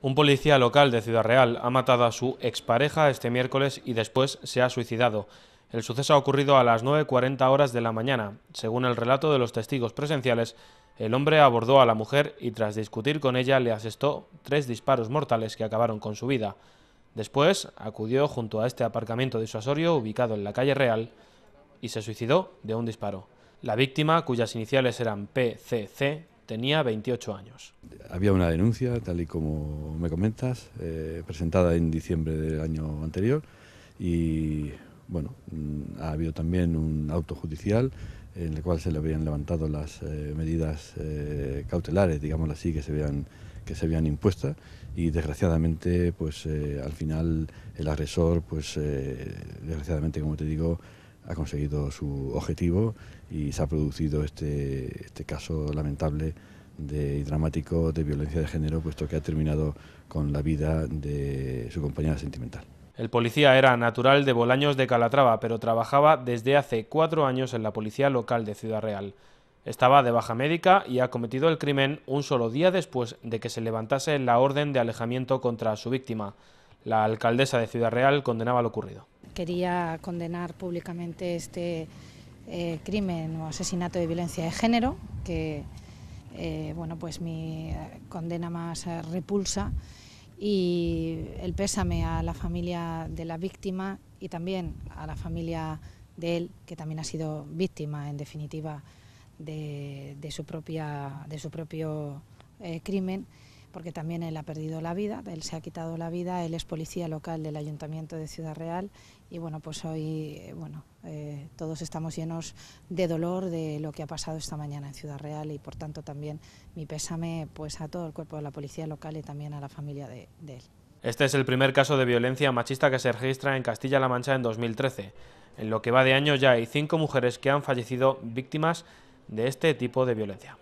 Un policía local de Ciudad Real ha matado a su expareja este miércoles y después se ha suicidado. El suceso ha ocurrido a las 9.40 horas de la mañana. Según el relato de los testigos presenciales, el hombre abordó a la mujer y tras discutir con ella le asestó tres disparos mortales que acabaron con su vida. Después acudió junto a este aparcamiento disuasorio ubicado en la calle Real y se suicidó de un disparo. La víctima, cuyas iniciales eran PCC, Tenía 28 años. Había una denuncia, tal y como me comentas, eh, presentada en diciembre del año anterior y bueno, mm, ha habido también un auto judicial en el cual se le habían levantado las eh, medidas eh, cautelares, digamos así, que se habían, que se habían impuestas y desgraciadamente pues al final el agresor pues desgraciadamente como te digo ha conseguido su objetivo y se ha producido este, este caso lamentable de, y dramático de violencia de género, puesto que ha terminado con la vida de su compañera sentimental. El policía era natural de Bolaños de Calatrava, pero trabajaba desde hace cuatro años en la policía local de Ciudad Real. Estaba de baja médica y ha cometido el crimen un solo día después de que se levantase la orden de alejamiento contra su víctima. La alcaldesa de Ciudad Real condenaba lo ocurrido quería condenar públicamente este eh, crimen o asesinato de violencia de género, que eh, bueno, pues mi eh, condena más repulsa y el pésame a la familia de la víctima y también a la familia de él, que también ha sido víctima, en definitiva, de, su, propia, de su propio crimen porque también él ha perdido la vida, él se ha quitado la vida, él es policía local del Ayuntamiento de Ciudad Real y bueno, pues hoy, eh, bueno, eh, todos estamos llenos de dolor de lo que ha pasado esta mañana en Ciudad Real y por tanto también mi pésame pues a todo el cuerpo de la policía local y también a la familia de, de él. Este es el primer caso de violencia machista que se registra en Castilla-La Mancha en 2013. En lo que va de año ya hay cinco mujeres que han fallecido víctimas de este tipo de violencia.